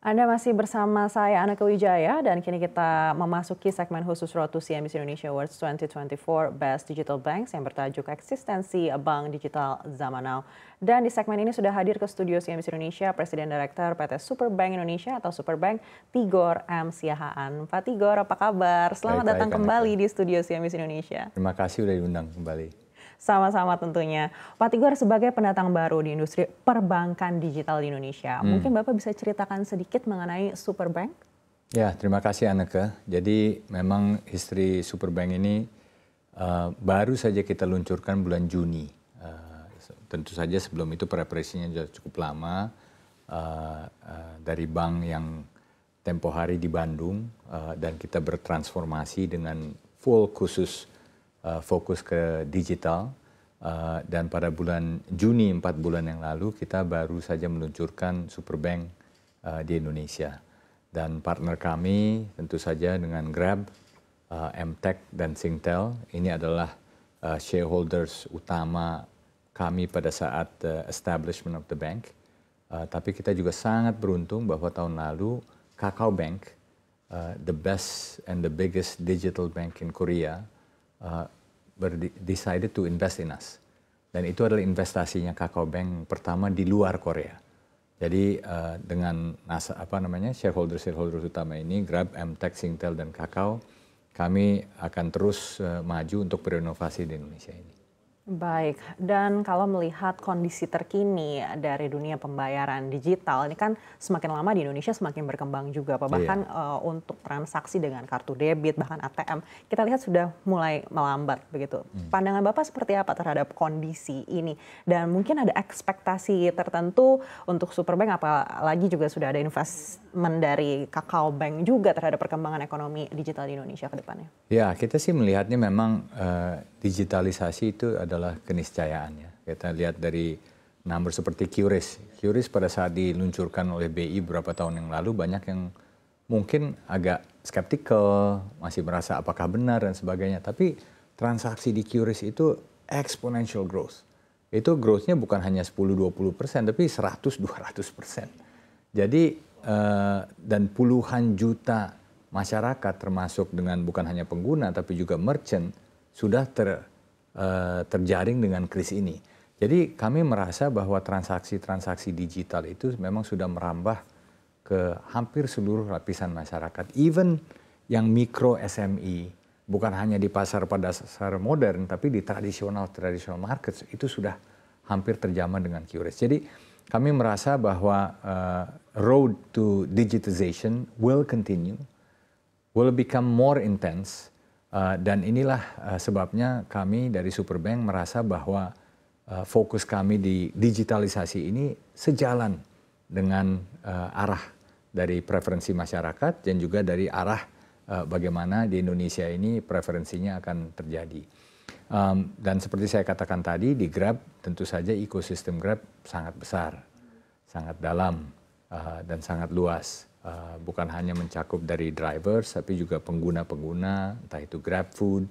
Anda masih bersama saya Ana Kewijaya dan kini kita memasuki segmen khusus Road to CNBC Indonesia Awards 2024 Best Digital Banks yang bertajuk eksistensi Bank Digital Zaman Now. Dan di segmen ini sudah hadir ke studio CNBC Indonesia Presiden Direktur PT Superbank Indonesia atau Superbank Tigor M. Siahaan. Pak Tigor, apa kabar? Selamat baik, datang baik, kembali baik. di studio CNBC Indonesia. Terima kasih sudah diundang kembali. Sama-sama tentunya. Pak Tigor sebagai pendatang baru di industri perbankan digital di Indonesia, hmm. mungkin Bapak bisa ceritakan sedikit mengenai Superbank? Ya, terima kasih Aneka. Jadi memang istri Superbank ini uh, baru saja kita luncurkan bulan Juni. Uh, tentu saja sebelum itu preparasinya sudah cukup lama. Uh, uh, dari bank yang tempo hari di Bandung uh, dan kita bertransformasi dengan full khusus uh, fokus ke digital uh, dan pada bulan Juni empat bulan yang lalu kita baru saja meluncurkan Superbank uh, di Indonesia dan partner kami tentu saja dengan Grab, uh, MTech dan Singtel ini adalah uh, shareholders utama kami pada saat uh, establishment of the bank. Uh, tapi kita juga sangat beruntung bahwa tahun lalu Kakao Bank, uh, the best and the biggest digital bank in Korea, Uh, decided to invest in us. Dan itu adalah investasinya Kakao Bank pertama di luar Korea. Jadi uh, dengan NASA apa namanya shareholder shareholder utama ini Grab, Mtech, Singtel dan Kakao, kami akan terus uh, maju untuk berinovasi di Indonesia ini. Baik, dan kalau melihat kondisi terkini dari dunia pembayaran digital, ini kan semakin lama di Indonesia semakin berkembang juga, Pak. Iya. Bahkan iya. uh, untuk transaksi dengan kartu debit, bahkan ATM, kita lihat sudah mulai melambat begitu. Hmm. Pandangan Bapak seperti apa terhadap kondisi ini? Dan mungkin ada ekspektasi tertentu untuk Superbank, apalagi juga sudah ada investasi Mendari dari Kakao Bank juga terhadap perkembangan ekonomi digital di Indonesia ke depannya? Ya, kita sih melihatnya memang uh, digitalisasi itu adalah keniscayaan ya. Kita lihat dari number seperti QRIS. QRIS pada saat diluncurkan oleh BI beberapa tahun yang lalu banyak yang mungkin agak skeptikal, masih merasa apakah benar dan sebagainya. Tapi transaksi di QRIS itu exponential growth. Itu growth-nya bukan hanya 10-20 persen, tapi 100-200 persen. Jadi Eh, dan puluhan juta masyarakat termasuk dengan bukan hanya pengguna tapi juga merchant sudah ter, eh, terjaring dengan kris ini. Jadi kami merasa bahwa transaksi-transaksi digital itu memang sudah merambah ke hampir seluruh lapisan masyarakat. Even yang mikro SME bukan hanya di pasar pada pasar modern, tapi di tradisional-tradisional markets itu sudah hampir terjamah dengan QRIS. Jadi kami merasa bahwa uh, road to digitization will continue, will become more intense, uh, dan inilah uh, sebabnya kami dari Superbank merasa bahwa uh, fokus kami di digitalisasi ini sejalan dengan uh, arah dari preferensi masyarakat dan juga dari arah uh, bagaimana di Indonesia ini preferensinya akan terjadi. Um, dan seperti saya katakan tadi di Grab tentu saja ekosistem Grab sangat besar, sangat dalam uh, dan sangat luas. Uh, bukan hanya mencakup dari drivers tapi juga pengguna-pengguna, entah itu Grab Food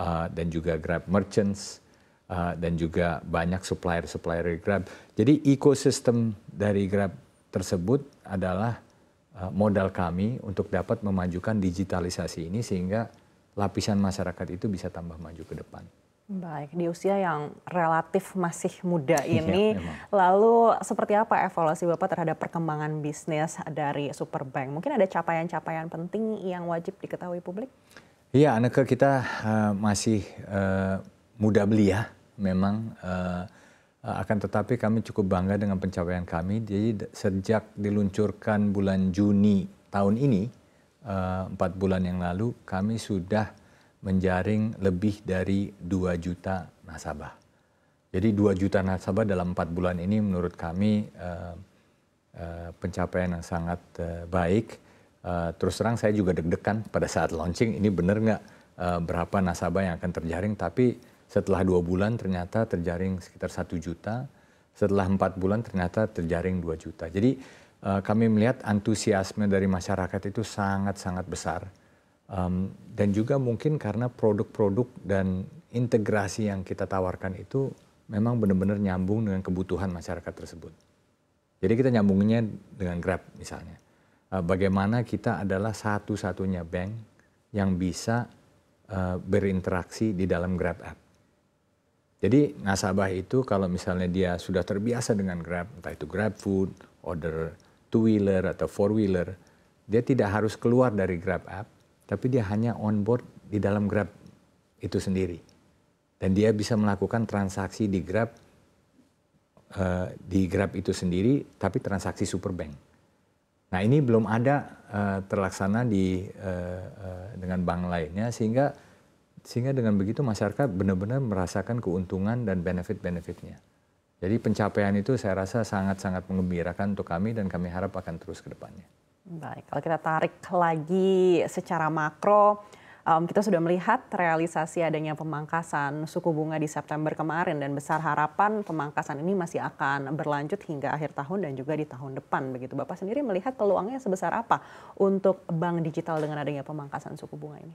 uh, dan juga Grab Merchants uh, dan juga banyak supplier-supplier Grab. Jadi ekosistem dari Grab tersebut adalah uh, modal kami untuk dapat memajukan digitalisasi ini sehingga lapisan masyarakat itu bisa tambah maju ke depan. Baik, di usia yang relatif masih muda iya, ini, ya, lalu seperti apa evaluasi Bapak terhadap perkembangan bisnis dari Superbank? Mungkin ada capaian-capaian penting yang wajib diketahui publik? Iya, Aneka kita uh, masih uh, muda belia ya, memang, uh, akan tetapi kami cukup bangga dengan pencapaian kami. Jadi sejak diluncurkan bulan Juni tahun ini, Eh, empat bulan yang lalu kami sudah menjaring lebih dari 2 juta nasabah. Jadi 2 juta nasabah dalam empat bulan ini menurut kami uh, uh, pencapaian yang sangat uh, baik. Uh, terus terang saya juga deg-degan pada saat launching ini benar nggak uh, berapa nasabah yang akan terjaring. Tapi setelah dua bulan ternyata terjaring sekitar satu juta. Setelah empat bulan ternyata terjaring 2 juta. Jadi Eh, kami melihat antusiasme dari masyarakat itu sangat-sangat besar. Um, dan juga mungkin karena produk-produk dan integrasi yang kita tawarkan itu memang benar-benar nyambung dengan kebutuhan masyarakat tersebut. Jadi kita nyambungnya dengan Grab misalnya. Uh, bagaimana kita adalah satu-satunya bank yang bisa uh, berinteraksi di dalam Grab app. Jadi nasabah itu kalau misalnya dia sudah terbiasa dengan Grab, entah itu Grab Food, order two wheeler atau four wheeler, dia tidak harus keluar dari Grab app, tapi dia hanya on board di dalam Grab itu sendiri. Dan dia bisa melakukan transaksi di Grab uh, di Grab itu sendiri, tapi transaksi Superbank. Nah ini belum ada uh, terlaksana di uh, uh, dengan bank lainnya, sehingga sehingga dengan begitu masyarakat benar-benar merasakan keuntungan dan benefit-benefitnya. Jadi pencapaian itu saya rasa sangat-sangat mengembirakan untuk kami dan kami harap akan terus ke depannya. Baik, kalau kita tarik lagi secara makro, um, kita sudah melihat realisasi adanya pemangkasan suku bunga di September kemarin dan besar harapan pemangkasan ini masih akan berlanjut hingga akhir tahun dan juga di tahun depan begitu. Bapak sendiri melihat peluangnya sebesar apa untuk bank digital dengan adanya pemangkasan suku bunga ini?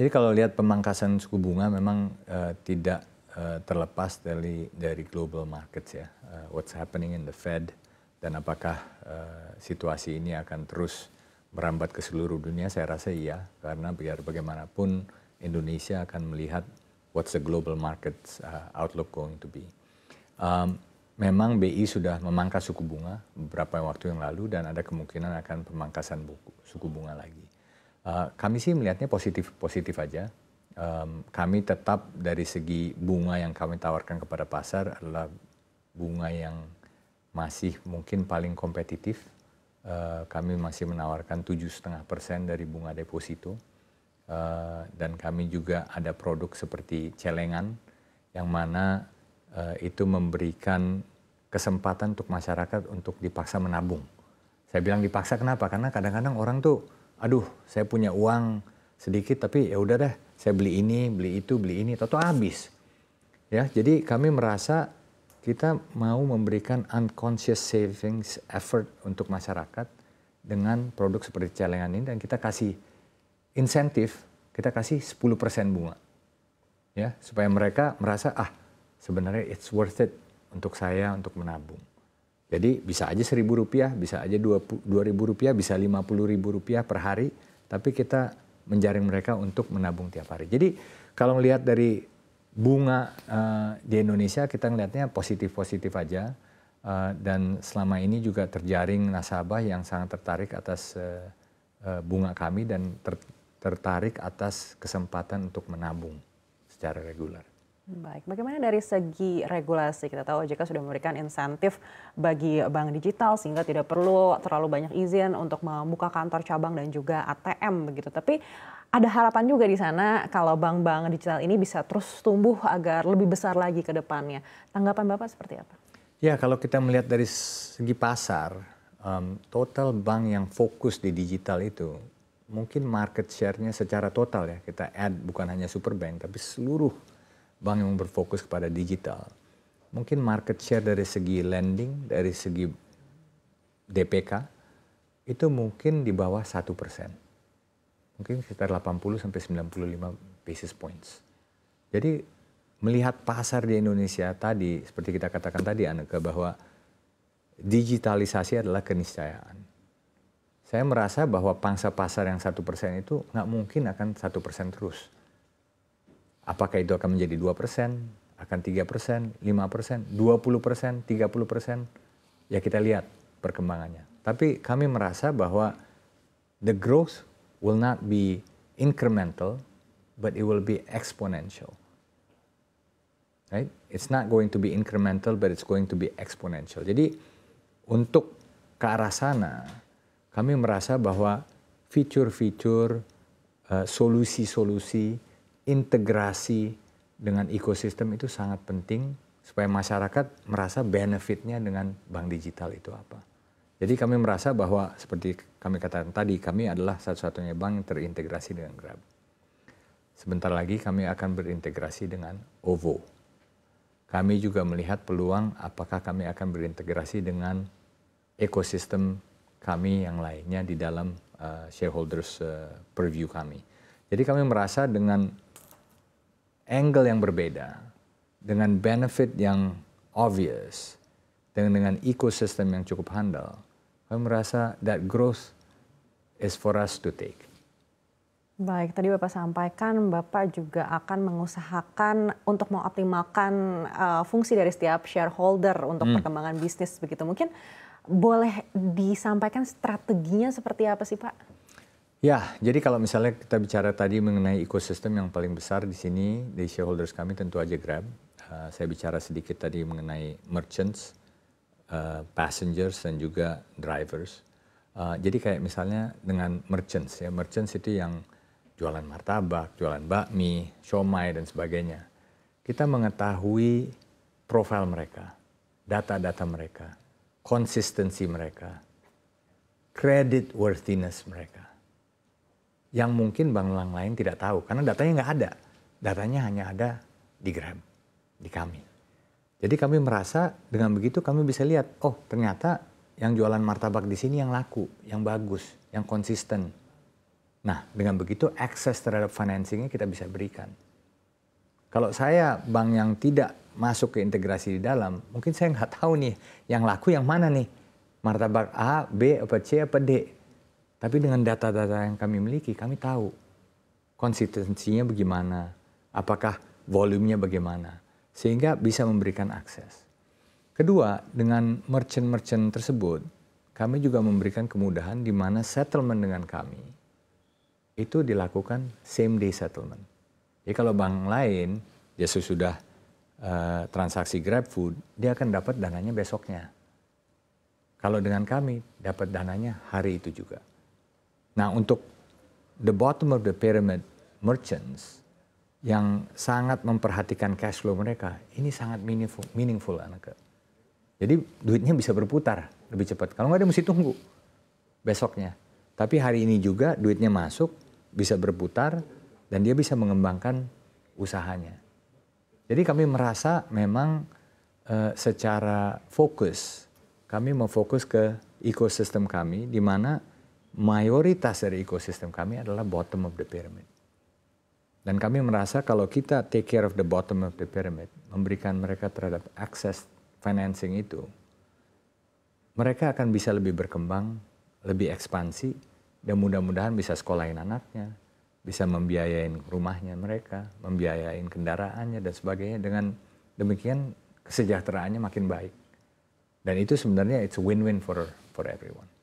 Jadi kalau lihat pemangkasan suku bunga memang uh, tidak Eh, terlepas dari dari global markets ya, uh, what's happening in the Fed dan apakah uh, situasi ini akan terus merambat ke seluruh dunia? Saya rasa iya, karena biar bagaimanapun Indonesia akan melihat what's the global markets uh, outlook going to be. Um, memang BI sudah memangkas suku bunga beberapa waktu yang lalu dan ada kemungkinan akan pemangkasan buku, suku bunga lagi. Uh, kami sih melihatnya positif positif aja um, kami tetap dari segi bunga yang kami tawarkan kepada pasar adalah bunga yang masih mungkin paling kompetitif. Uh, kami masih menawarkan setengah persen dari bunga deposito. Uh, dan kami juga ada produk seperti celengan yang mana uh, itu memberikan kesempatan untuk masyarakat untuk dipaksa menabung. Saya bilang dipaksa kenapa? Karena kadang-kadang orang tuh, aduh saya punya uang sedikit tapi ya udah deh saya beli ini beli itu beli ini atau habis ya jadi kami merasa kita mau memberikan unconscious savings effort untuk masyarakat dengan produk seperti celengan ini dan kita kasih insentif kita kasih 10% bunga ya supaya mereka merasa ah sebenarnya it's worth it untuk saya untuk menabung jadi bisa aja seribu rupiah bisa aja dua ribu rupiah bisa lima puluh ribu rupiah per hari tapi kita menjaring mereka untuk menabung tiap hari. Jadi kalau melihat dari bunga uh, di Indonesia kita melihatnya positif-positif aja uh, dan selama ini juga terjaring nasabah yang sangat tertarik atas uh, uh, bunga kami dan ter tertarik atas kesempatan untuk menabung secara reguler. Baik, bagaimana dari segi regulasi? Kita tahu OJK sudah memberikan insentif bagi bank digital sehingga tidak perlu terlalu banyak izin untuk membuka kantor cabang dan juga ATM begitu. Tapi ada harapan juga di sana kalau bank-bank digital ini bisa terus tumbuh agar lebih besar lagi ke depannya. Tanggapan Bapak seperti apa? Ya, kalau kita melihat dari segi pasar, um, total bank yang fokus di digital itu mungkin market share-nya secara total ya, kita add bukan hanya super bank tapi seluruh bank yang berfokus kepada digital, mungkin market share dari segi lending, dari segi DPK, itu mungkin di bawah satu persen. Mungkin sekitar 80 sampai 95 basis points. Jadi melihat pasar di Indonesia tadi, seperti kita katakan tadi Aneka, bahwa digitalisasi adalah keniscayaan. Saya merasa bahwa pangsa pasar yang satu persen itu nggak mungkin akan satu persen terus Apakah itu akan menjadi 2 persen, akan 3 persen, 5 persen, 20 persen, 30 persen? Ya kita lihat perkembangannya. Tapi kami merasa bahwa the growth will not be incremental, but it will be exponential. Right? It's not going to be incremental, but it's going to be exponential. Jadi untuk ke arah sana, kami merasa bahwa fitur-fitur, uh, solusi-solusi, integrasi dengan ekosistem itu sangat penting supaya masyarakat merasa benefitnya dengan bank digital itu apa. Jadi kami merasa bahwa seperti kami katakan tadi, kami adalah satu-satunya bank yang terintegrasi dengan Grab. Sebentar lagi kami akan berintegrasi dengan OVO. Kami juga melihat peluang apakah kami akan berintegrasi dengan ekosistem kami yang lainnya di dalam uh, shareholders uh, purview kami. Jadi kami merasa dengan angle yang berbeda, dengan benefit yang obvious, dan dengan ekosistem yang cukup handal, kami merasa that growth is for us to take. Baik, tadi Bapak sampaikan Bapak juga akan mengusahakan untuk mengoptimalkan uh, fungsi dari setiap shareholder untuk hmm. perkembangan bisnis begitu. Mungkin boleh disampaikan strateginya seperti apa sih Pak? Ya, jadi kalau misalnya kita bicara tadi mengenai ekosistem yang paling besar di sini, di shareholders kami tentu aja Grab. Uh, saya bicara sedikit tadi mengenai merchants, uh, passengers, dan juga drivers. Uh, jadi kayak misalnya dengan merchants, ya merchants itu yang jualan martabak, jualan bakmi, siomay, dan sebagainya. Kita mengetahui profil mereka, data-data mereka, konsistensi mereka, credit worthiness mereka yang mungkin bank bank lain tidak tahu karena datanya nggak ada. Datanya hanya ada di Grab, di kami. Jadi kami merasa dengan begitu kami bisa lihat, oh ternyata yang jualan martabak di sini yang laku, yang bagus, yang konsisten. Nah, dengan begitu akses terhadap financingnya kita bisa berikan. Kalau saya bank yang tidak masuk ke integrasi di dalam, mungkin saya nggak tahu nih yang laku yang mana nih. Martabak A, B, apa C, apa D tapi dengan data-data yang kami miliki, kami tahu konsistensinya bagaimana, apakah volumenya bagaimana, sehingga bisa memberikan akses. Kedua, dengan merchant-merchant tersebut, kami juga memberikan kemudahan di mana settlement dengan kami itu dilakukan same day settlement. Jadi kalau bank lain dia sudah uh, transaksi GrabFood, dia akan dapat dananya besoknya. Kalau dengan kami dapat dananya hari itu juga. Nah untuk the bottom of the pyramid merchants yang sangat memperhatikan cash flow mereka, ini sangat meaningful, meaningful anak. Jadi duitnya bisa berputar lebih cepat. Kalau nggak ada mesti tunggu besoknya. Tapi hari ini juga duitnya masuk, bisa berputar, dan dia bisa mengembangkan usahanya. Jadi kami merasa memang uh, secara fokus, kami memfokus ke ekosistem kami, di mana mayoritas dari ekosistem kami adalah bottom of the pyramid. Dan kami merasa kalau kita take care of the bottom of the pyramid, memberikan mereka terhadap akses financing itu, mereka akan bisa lebih berkembang, lebih ekspansi, dan mudah-mudahan bisa sekolahin anaknya, bisa membiayain rumahnya mereka, membiayain kendaraannya dan sebagainya. Dengan demikian kesejahteraannya makin baik. Dan itu sebenarnya it's win-win for for everyone.